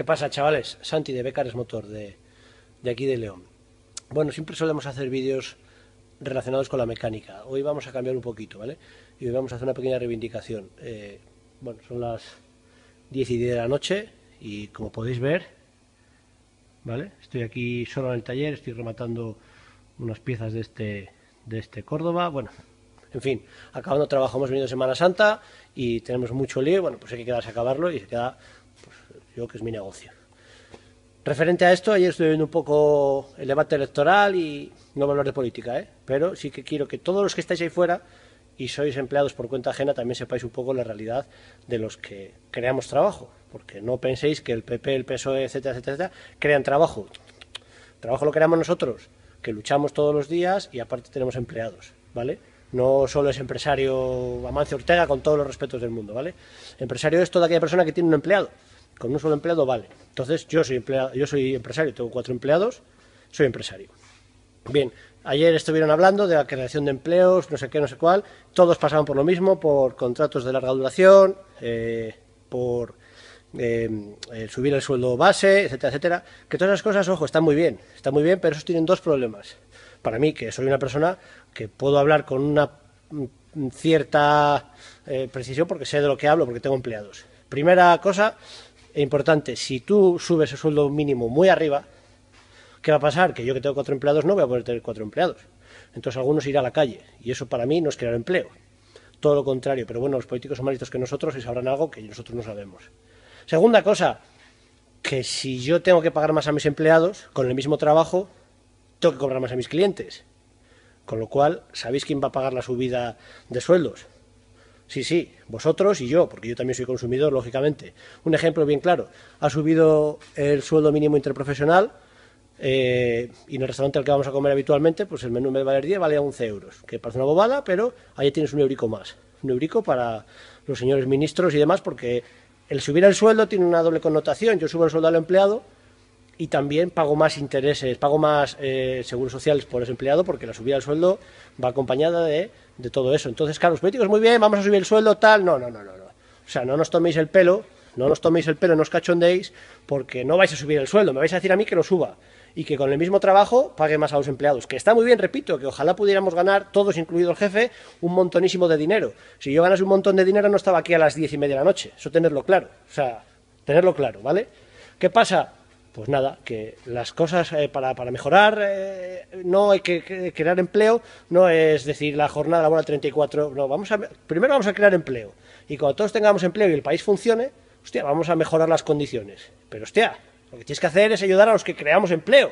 ¿Qué pasa, chavales? Santi de Becares Motor, de, aquí de León. Bueno, siempre solemos hacer vídeos relacionados con la mecánica. Hoy vamos a cambiar un poquito, ¿vale? Y hoy vamos a hacer una pequeña reivindicación. Eh, bueno, son las 10 y 10 de la noche y como podéis ver, ¿vale? Estoy aquí solo en el taller, estoy rematando unas piezas de este, de este Córdoba. Bueno, en fin, acabando trabajo, hemos venido Semana Santa y tenemos mucho lío. Bueno, pues hay que quedarse a acabarlo y se queda que es mi negocio. Referente a esto, ayer estoy viendo un poco el debate electoral y no voy a hablar de política, ¿eh? pero sí que quiero que todos los que estáis ahí fuera y sois empleados por cuenta ajena también sepáis un poco la realidad de los que creamos trabajo, porque no penséis que el PP, el PSOE, etcétera, etcétera, etcétera crean trabajo. Trabajo lo creamos nosotros, que luchamos todos los días y aparte tenemos empleados, ¿vale? No solo es empresario Amancio Ortega, con todos los respetos del mundo, ¿vale? Empresario es toda aquella persona que tiene un empleado. Con un solo empleado vale. Entonces, yo soy, yo soy empresario, tengo cuatro empleados, soy empresario. Bien, ayer estuvieron hablando de la creación de empleos, no sé qué, no sé cuál. Todos pasaban por lo mismo, por contratos de larga duración, eh, por em, subir el sueldo base, etcétera, etcétera. Que todas esas cosas, ojo, están muy bien, están muy bien, pero esos tienen dos problemas. Para mí, que soy una persona que puedo hablar con una mm, cierta eh, precisión porque sé de lo que hablo, porque tengo empleados. Primera cosa, e importante, si tú subes el sueldo mínimo muy arriba, ¿qué va a pasar? Que yo que tengo cuatro empleados no voy a poder tener cuatro empleados. Entonces algunos irán a la calle y eso para mí no es crear empleo. Todo lo contrario, pero bueno, los políticos son más listos que nosotros y sabrán algo que nosotros no sabemos. Segunda cosa, que si yo tengo que pagar más a mis empleados con el mismo trabajo, tengo que cobrar más a mis clientes. Con lo cual, ¿sabéis quién va a pagar la subida de sueldos? Sí, sí, vosotros y yo, porque yo también soy consumidor, lógicamente. Un ejemplo bien claro. Ha subido el sueldo mínimo interprofesional eh, y en el restaurante al que vamos a comer habitualmente, pues el menú me de valer 10 vale 11 euros, que parece una bobada, pero ahí tienes un eurico más. Un eurico para los señores ministros y demás, porque el subir el sueldo tiene una doble connotación. Yo subo el sueldo al empleado y también pago más intereses, pago más eh, seguros sociales por ese empleado, porque la subida del sueldo va acompañada de de todo eso. Entonces, claro, los políticos, muy bien, vamos a subir el sueldo, tal. No, no, no, no. no. O sea, no nos toméis el pelo, no nos toméis el pelo, no os cachondeéis porque no vais a subir el sueldo. Me vais a decir a mí que lo suba y que con el mismo trabajo pague más a los empleados. Que está muy bien, repito, que ojalá pudiéramos ganar, todos incluido el jefe, un montonísimo de dinero. Si yo ganase un montón de dinero no estaba aquí a las diez y media de la noche. Eso tenerlo claro. O sea, tenerlo claro, ¿vale? ¿Qué pasa? pues nada, que las cosas eh, para, mejorar eh, no hay que, crear empleo, no es decir la jornada laboral 34, no, vamos a, primero vamos a crear empleo y cuando todos tengamos empleo y el país funcione, hostia, vamos a mejorar las condiciones. Pero hostia, lo que tienes que hacer es ayudar a los que creamos empleo.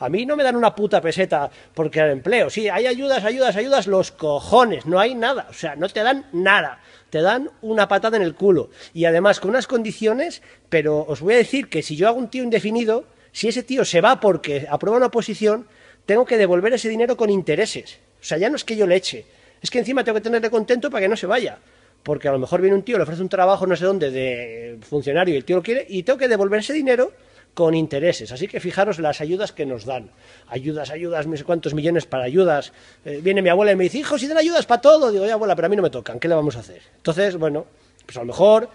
A mí no me dan una puta peseta porque al empleo. Sí, hay ayudas, ayudas, ayudas, los cojones, no hay nada. O sea, no te dan nada. Te dan una patada en el culo. Y además con unas condiciones, pero os voy a decir que si yo hago un tío indefinido, si ese tío se va porque aprueba una oposición, tengo que devolver ese dinero con intereses. O sea, ya no es que yo le eche. Es que encima tengo que tenerle contento para que no se vaya porque a lo mejor viene un tío, le ofrece un trabajo no sé dónde de funcionario y el tío lo quiere, y tengo que devolver ese dinero con intereses. Así que fijaros las ayudas que nos dan. Ayudas, ayudas, no sé cuántos millones para ayudas. Eh, viene mi abuela y me dice, hijo, si dan ayudas para todo. Digo, ya abuela, pero a mí no me tocan, ¿qué le vamos a hacer? Entonces, bueno, pues a lo mejor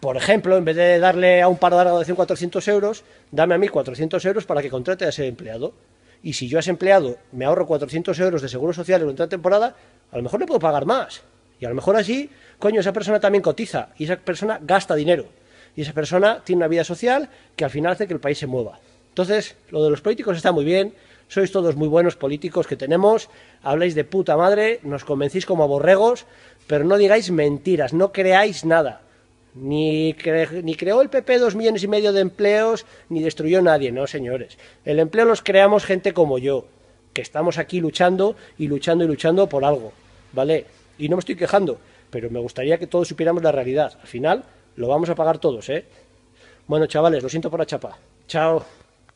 por ejemplo, en vez de darle a un par de de de 400 euros, dame a mí 400 euros para que contrate a ese empleado. Y si yo a ese empleado me ahorro 400 euros de seguro social durante la temporada, a lo mejor le puedo pagar más. Y a lo mejor así, coño, esa persona también cotiza y esa persona gasta dinero y esa persona tiene una vida social que al final hace que el país se mueva. Entonces, lo de los políticos está muy bien, sois todos muy buenos políticos que tenemos, habláis de puta madre, nos convencís como borregos, pero no digáis mentiras, no creáis nada. Ni, creó el PP dos millones y medio de empleos, ni destruyó nadie, no señores. El empleo los creamos gente como yo, que estamos aquí luchando y luchando y luchando por algo, ¿vale? Y no me estoy quejando, pero me gustaría que todos supiéramos la realidad. Al final, lo vamos a pagar todos, ¿eh? Bueno, chavales, lo siento por la chapa. Chao.